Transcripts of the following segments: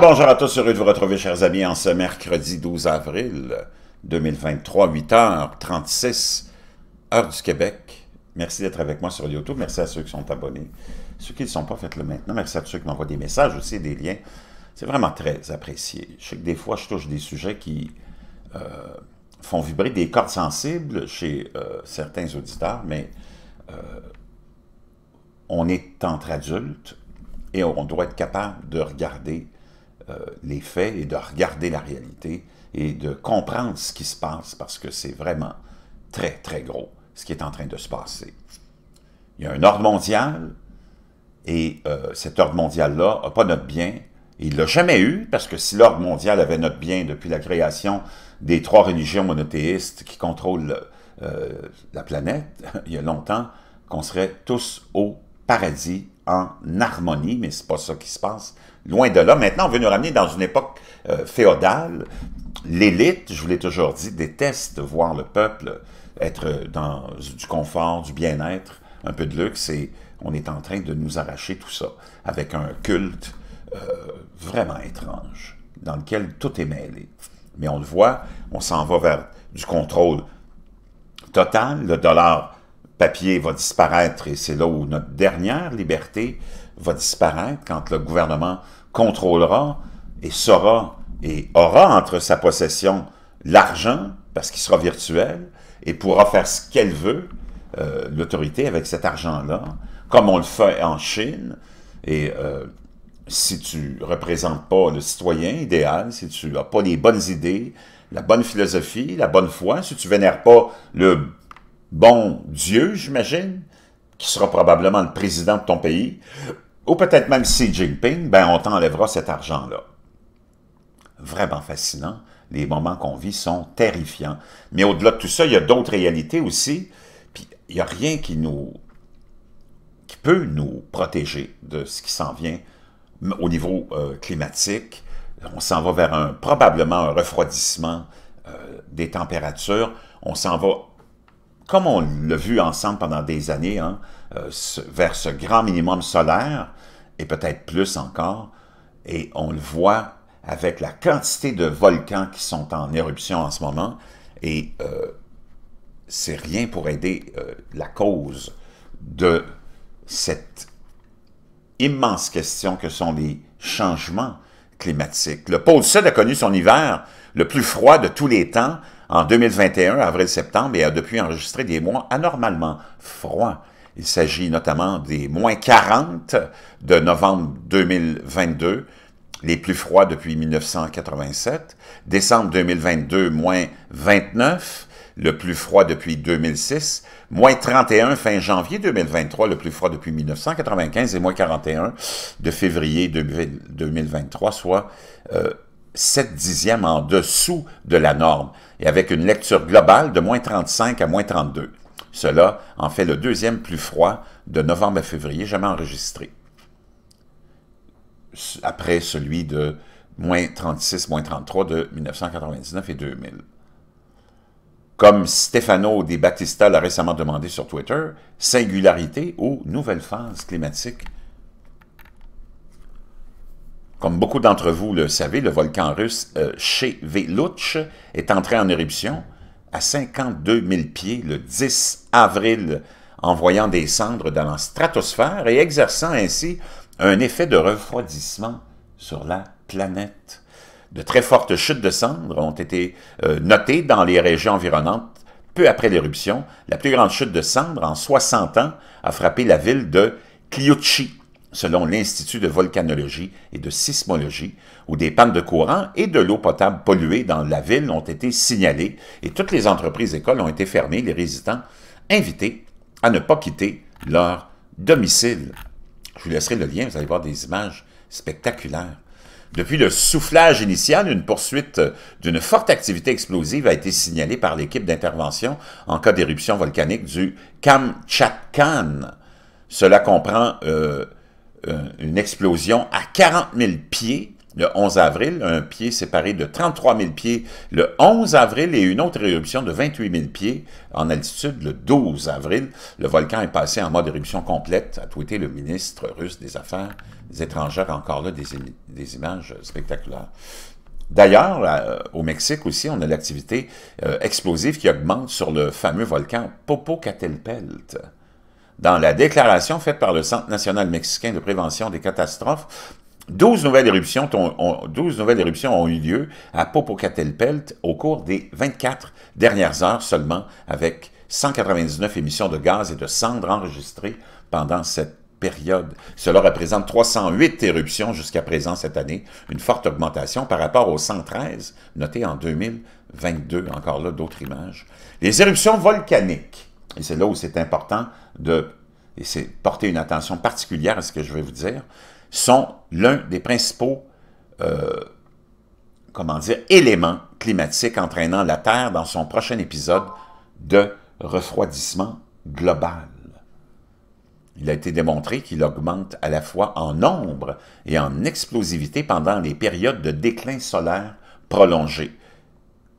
bonjour à tous, heureux de vous retrouver, chers amis, en ce mercredi 12 avril 2023, 8h36, heure du Québec. Merci d'être avec moi sur YouTube. Merci à ceux qui sont abonnés. Ceux qui ne sont pas, faites-le maintenant. Merci à ceux qui m'envoient des messages aussi, des liens. C'est vraiment très apprécié. Je sais que des fois, je touche des sujets qui euh, font vibrer des cordes sensibles chez euh, certains auditeurs, mais euh, on est entre adultes et on doit être capable de regarder euh, les faits et de regarder la réalité et de comprendre ce qui se passe parce que c'est vraiment très, très gros ce qui est en train de se passer. Il y a un ordre mondial et euh, cet ordre mondial-là n'a pas notre bien. il ne l'a jamais eu parce que si l'ordre mondial avait notre bien depuis la création des trois religions monothéistes qui contrôlent euh, la planète, il y a longtemps qu'on serait tous au paradis en harmonie, mais c'est pas ça qui se passe. Loin de là. Maintenant, on veut nous ramener dans une époque euh, féodale. L'élite, je vous l'ai toujours dit, déteste voir le peuple être dans du confort, du bien-être, un peu de luxe, et on est en train de nous arracher tout ça avec un culte euh, vraiment étrange, dans lequel tout est mêlé. Mais on le voit, on s'en va vers du contrôle total. Le dollar papier va disparaître et c'est là où notre dernière liberté va disparaître quand le gouvernement contrôlera et saura et aura entre sa possession l'argent parce qu'il sera virtuel et pourra faire ce qu'elle veut, euh, l'autorité, avec cet argent-là, comme on le fait en Chine. Et euh, si tu représentes pas le citoyen idéal, si tu n'as pas les bonnes idées, la bonne philosophie, la bonne foi, si tu vénères pas le bon Dieu, j'imagine, qui sera probablement le président de ton pays, ou peut-être même Xi Jinping, ben on t'enlèvera cet argent-là. Vraiment fascinant. Les moments qu'on vit sont terrifiants. Mais au-delà de tout ça, il y a d'autres réalités aussi. Puis il n'y a rien qui nous qui peut nous protéger de ce qui s'en vient au niveau euh, climatique. On s'en va vers un probablement un refroidissement euh, des températures. On s'en va comme on l'a vu ensemble pendant des années, hein, euh, vers ce grand minimum solaire, et peut-être plus encore, et on le voit avec la quantité de volcans qui sont en éruption en ce moment, et euh, c'est rien pour aider euh, la cause de cette immense question que sont les changements climatiques. Le pôle Sud a connu son hiver le plus froid de tous les temps en 2021, avril-septembre, et a depuis enregistré des mois anormalement froids. Il s'agit notamment des moins 40 de novembre 2022, les plus froids depuis 1987, décembre 2022, moins 29, le plus froid depuis 2006, moins 31 fin janvier 2023, le plus froid depuis 1995, et moins 41 de février 2023, soit euh, 7 dixièmes en dessous de la norme et avec une lecture globale de moins 35 à moins 32. Cela en fait le deuxième plus froid de novembre à février jamais enregistré, après celui de moins 36, moins 33 de 1999 et 2000. Comme Stefano De Battista l'a récemment demandé sur Twitter, singularité ou nouvelle phase climatique comme beaucoup d'entre vous le savez, le volcan russe euh, est entré en éruption à 52 000 pieds le 10 avril, envoyant des cendres dans la stratosphère et exerçant ainsi un effet de refroidissement sur la planète. De très fortes chutes de cendres ont été euh, notées dans les régions environnantes peu après l'éruption. La plus grande chute de cendres en 60 ans a frappé la ville de Kliuchi, selon l'Institut de volcanologie et de sismologie, où des pannes de courant et de l'eau potable polluée dans la ville ont été signalées et toutes les entreprises écoles ont été fermées, les résidents invités à ne pas quitter leur domicile. Je vous laisserai le lien, vous allez voir des images spectaculaires. Depuis le soufflage initial, une poursuite d'une forte activité explosive a été signalée par l'équipe d'intervention en cas d'éruption volcanique du Kamchatkan. Cela comprend euh, euh, une explosion à 40 000 pieds le 11 avril, un pied séparé de 33 000 pieds le 11 avril et une autre éruption de 28 000 pieds en altitude le 12 avril. Le volcan est passé en mode éruption complète, a tweeté le ministre russe des Affaires étrangères. Encore là, des, images spectaculaires. D'ailleurs, au Mexique aussi, on a l'activité euh, explosive qui augmente sur le fameux volcan Popocatelpelt dans la déclaration faite par le Centre national mexicain de prévention des catastrophes, 12 nouvelles, éruptions ont, eu lieu à Popocatépetl au cours des 24 dernières heures seulement, avec 199 émissions de gaz et de cendres enregistrées pendant cette période. Cela représente 308 éruptions jusqu'à présent cette année, une forte augmentation par rapport aux 113 notées en 2022. Encore là, d'autres images. Les éruptions volcaniques, et c'est là où c'est important, de, et c'est porter une attention particulière à ce que je vais vous dire, sont l'un des principaux, euh, comment dire, éléments climatiques entraînant la Terre dans son prochain épisode de refroidissement global. Il a été démontré qu'il augmente à la fois en nombre et en explosivité pendant les périodes de déclin solaire prolongé,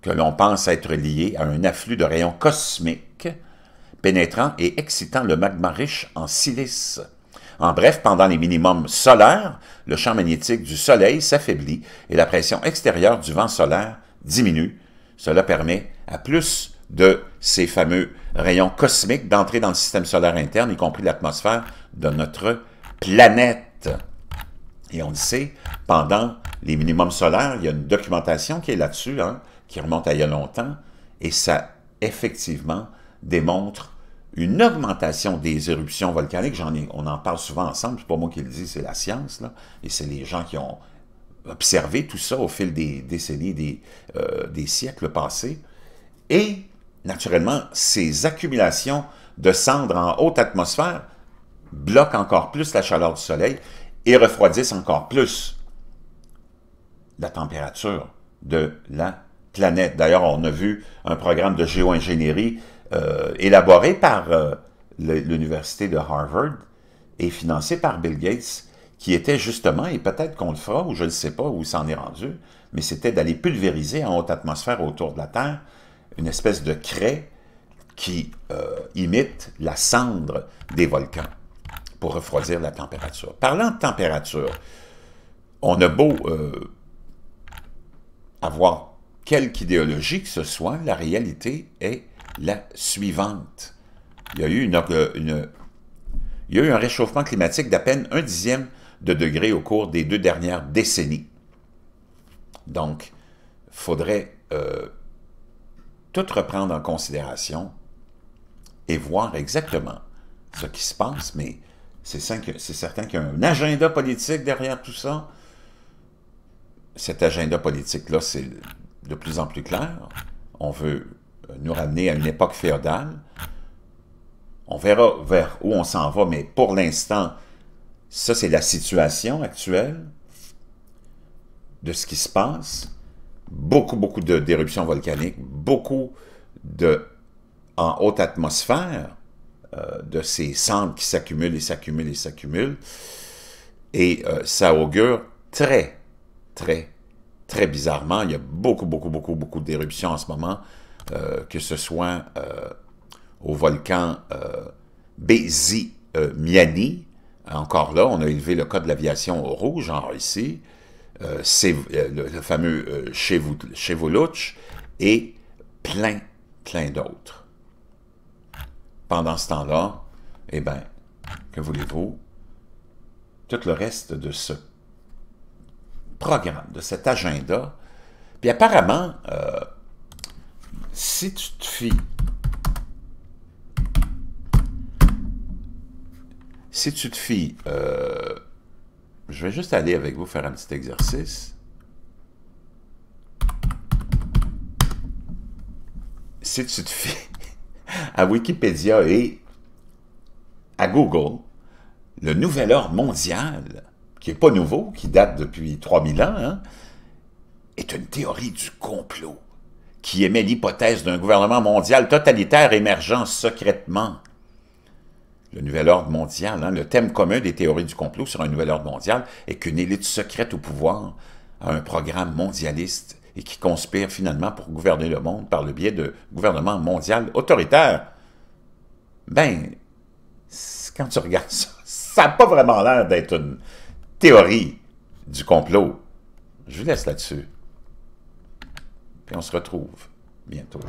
que l'on pense être lié à un afflux de rayons cosmiques pénétrant et excitant le magma riche en silice. En bref, pendant les minimums solaires, le champ magnétique du Soleil s'affaiblit et la pression extérieure du vent solaire diminue. Cela permet à plus de ces fameux rayons cosmiques d'entrer dans le système solaire interne, y compris l'atmosphère de notre planète. Et on le sait, pendant les minimums solaires, il y a une documentation qui est là-dessus, hein, qui remonte à il y a longtemps, et ça, effectivement, démontre une augmentation des éruptions volcaniques. on en parle souvent ensemble, c'est pas moi qui le dis, c'est la science, et c'est les gens qui ont observé tout ça au fil des décennies, des, euh, des siècles passés. Et, naturellement, ces accumulations de cendres en haute atmosphère bloquent encore plus la chaleur du soleil et refroidissent encore plus la température de la planète. D'ailleurs, on a vu un programme de géo-ingénierie euh, élaboré par euh, l'Université de Harvard et financé par Bill Gates, qui était justement, et peut-être qu'on le fera, ou je ne sais pas où s'en est rendu, mais c'était d'aller pulvériser en haute atmosphère autour de la Terre une espèce de craie qui euh, imite la cendre des volcans pour refroidir la température. Parlant de température, on a beau avoir quelque idéologie que ce soit, la réalité est la suivante. Il y a eu, une, une, un réchauffement climatique d'à peine un dixième de degré au cours des deux dernières décennies. Donc, il faudrait euh, tout reprendre en considération et voir exactement ce qui se passe, mais c'est certain qu'il y a un agenda politique derrière tout ça. Cet agenda politique-là, c'est de plus en plus clair. On veut euh, nous ramener à une époque féodale. On verra vers où on s'en va, mais pour l'instant, ça c'est la situation actuelle de ce qui se passe. Beaucoup, beaucoup d'éruptions volcaniques, beaucoup de en haute atmosphère, euh, de ces cendres qui s'accumulent et s'accumulent et s'accumulent. Et euh, ça augure très, très, très bizarrement. Il y a beaucoup, beaucoup, beaucoup, beaucoup d'éruptions en ce moment. Euh, que ce soit euh, au volcan euh, Bézi-Miani. Encore là, on a élevé le code de l'aviation au rouge en Russie, euh, le, le, fameux Chevoluch et plein, plein d'autres. Pendant ce temps-là, eh bien, que voulez-vous, tout le reste de ce programme, de cet agenda. Puis apparemment, si tu te fies, si tu te fies, euh, je vais juste aller avec vous faire un petit exercice. Si tu te fies à Wikipédia et à Google, le nouvel ordre mondial, qui n'est pas nouveau, qui date depuis 3000 ans, hein, est une théorie du complot qui émet l'hypothèse d'un gouvernement mondial totalitaire émergeant secrètement. Le nouvel ordre mondial, hein, le thème commun des théories du complot sur un nouvel ordre mondial est qu'une élite secrète au pouvoir a un programme mondialiste et qui conspire finalement pour gouverner le monde par le biais de gouvernements mondial autoritaire. Ben, quand tu regardes ça, ça n'a pas vraiment l'air d'être une théorie du complot. Je vous laisse là-dessus puis on se retrouve bientôt.